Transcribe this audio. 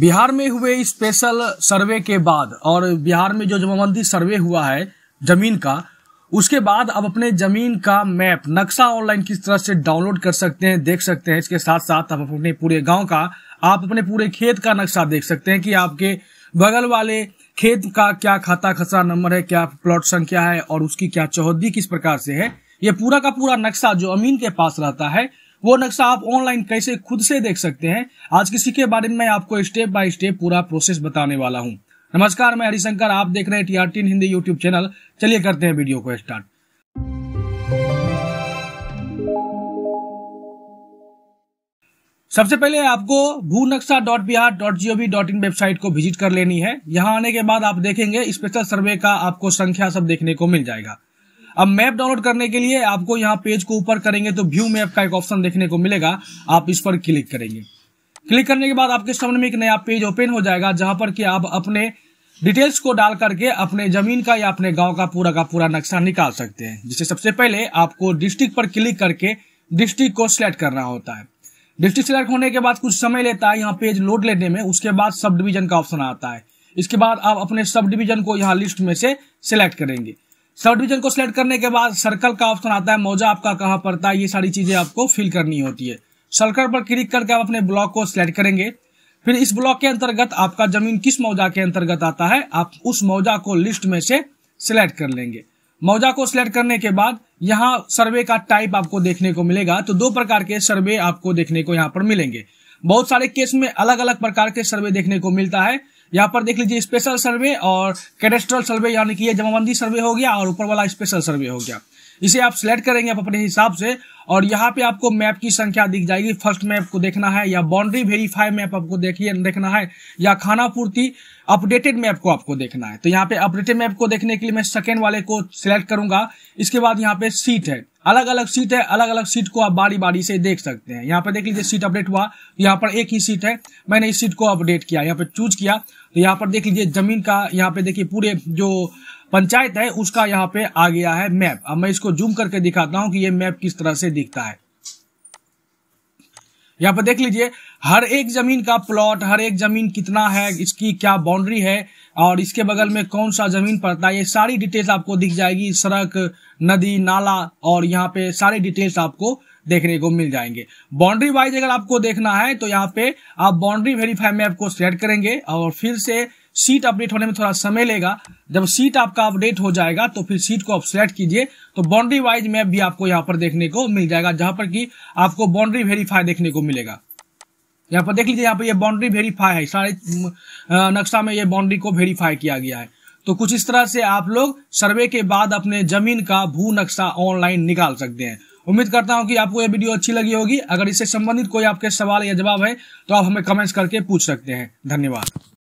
बिहार में हुए स्पेशल सर्वे के बाद और बिहार में जो जमाबंदी सर्वे हुआ है जमीन का उसके बाद अब अपने जमीन का मैप नक्शा ऑनलाइन किस तरह से डाउनलोड कर सकते हैं देख सकते हैं इसके साथ साथ आप अपने पूरे गांव का आप अपने पूरे खेत का नक्शा देख सकते हैं कि आपके बगल वाले खेत का क्या खाता खसरा नंबर है क्या प्लॉट संख्या है और उसकी क्या चौहदी किस प्रकार से है ये पूरा का पूरा नक्शा जो अमीन के पास रहता है वो नक्शा आप ऑनलाइन कैसे खुद से देख सकते हैं आज किसी के बारे में आपको स्टेप बाय स्टेप पूरा प्रोसेस बताने वाला हूँ नमस्कार मैं हरिशंकर आप देख रहे हैं T R teen Hindi YouTube channel चलिए करते हैं वीडियो को स्टार्ट सबसे पहले आपको भू नक्शा dot Bihar dot G O V dot in website को विजिट कर लेनी है यहाँ आने के बाद आप देखेंगे स्पेशल सर्वे का आपको संख्या सब देखने को मिल जाएगा अब मैप डाउनलोड करने के लिए आपको यहाँ पेज को ऊपर करेंगे तो व्यू मैप का एक ऑप्शन देखने को मिलेगा आप इस पर क्लिक करेंगे क्लिक करने के बाद आपके सामने में एक नया पेज ओपन हो जाएगा जहां पर कि आप अपने डिटेल्स को डाल करके अपने जमीन का या अपने गांव का पूरा का पूरा नक्शा निकाल सकते हैं जिसे सबसे पहले आपको डिस्ट्रिक्ट पर क्लिक करके डिस्ट्रिक्ट को सिलेक्ट करना होता है डिस्ट्रिक्ट सिलेक्ट होने के बाद कुछ समय लेता है यहाँ पेज लोड लेने में उसके बाद सब डिविजन का ऑप्शन आता है इसके बाद आप अपने सब डिविजन को यहाँ लिस्ट में से सिलेक्ट करेंगे सब डिविजन को सिलेक्ट करने के बाद सर्कल का ऑप्शन आता है मौजा आपका कहाँ पड़ता है ये सारी चीजें आपको फिल करनी होती है सर्कल पर क्लिक करके आप अपने ब्लॉक को सिलेक्ट करेंगे फिर इस ब्लॉक के अंतर्गत आपका जमीन किस मौजा के अंतर्गत आता है आप उस मौजा को लिस्ट में से सिलेक्ट कर लेंगे मौजा को सिलेक्ट करने के बाद यहाँ सर्वे का टाइप आपको देखने को मिलेगा तो दो प्रकार के सर्वे आपको देखने को यहाँ पर मिलेंगे बहुत सारे केस में अलग अलग प्रकार के सर्वे देखने को मिलता है यहाँ पर देख लीजिए स्पेशल सर्वे और कैडेस्ट्रल सर्वे यानी कि ये जमाबंदी सर्वे हो गया और ऊपर वाला स्पेशल सर्वे हो गया इसे आप सिलेक्ट करेंगे आप अपने हिसाब से और यहाँ पे आपको मैप की संख्या दिख जाएगी फर्स्ट मैप को देखना है या बाउंड्री वेरीफाई मैप आपको देखिए देखना है या खाना पूर्ति अपडेटेड मैप को आपको देखना है तो यहाँ पे अपडेटेड मैप को देखने के लिए मैं सेकेंड वाले को सिलेक्ट करूंगा इसके बाद यहाँ पे सीट है अलग अलग सीट है अलग अलग सीट को आप बारी बारी से देख सकते हैं यहाँ पर देख लीजिए सीट अपडेट हुआ यहाँ पर एक ही सीट है मैंने इस सीट को अपडेट किया यहाँ पे चूज किया तो यहाँ पर देख लीजिए जमीन का यहाँ पे देखिए पूरे जो पंचायत है उसका यहाँ पे आ गया है मैप अब मैं इसको जूम करके दिखाता हूं कि ये मैप किस तरह से दिखता है यहाँ पर देख लीजिए हर एक जमीन का प्लॉट हर एक जमीन कितना है इसकी क्या बाउंड्री है और इसके बगल में कौन सा जमीन पड़ता है ये सारी डिटेल्स आपको दिख जाएगी सड़क नदी नाला और यहाँ पे सारी डिटेल्स आपको देखने को मिल जाएंगे बाउंड्री वाइज अगर आपको देखना है तो यहाँ पे आप बाउंड्री वेरीफाई मैप को सेलेक्ट करेंगे और फिर से सीट अपडेट होने में थोड़ा समय लेगा जब सीट आपका अपडेट हो जाएगा तो फिर सीट को आप सिलेक्ट कीजिए तो बाउंड्री वाइज मैप भी आपको यहाँ पर देखने को मिल जाएगा जहां पर कि आपको बाउंड्री वेरीफाई देखने को मिलेगा यहाँ पर देख लीजिए यहाँ पर यह बाउंड्री वेरीफाई है सारे नक्शा में यह बाउंड्री को वेरीफाई किया गया है तो कुछ इस तरह से आप लोग सर्वे के बाद अपने जमीन का भू नक्शा ऑनलाइन निकाल सकते हैं उम्मीद करता हूं कि आपको यह वीडियो अच्छी लगी होगी अगर इससे संबंधित कोई आपके सवाल या जवाब है तो आप हमें कमेंट्स करके पूछ सकते हैं धन्यवाद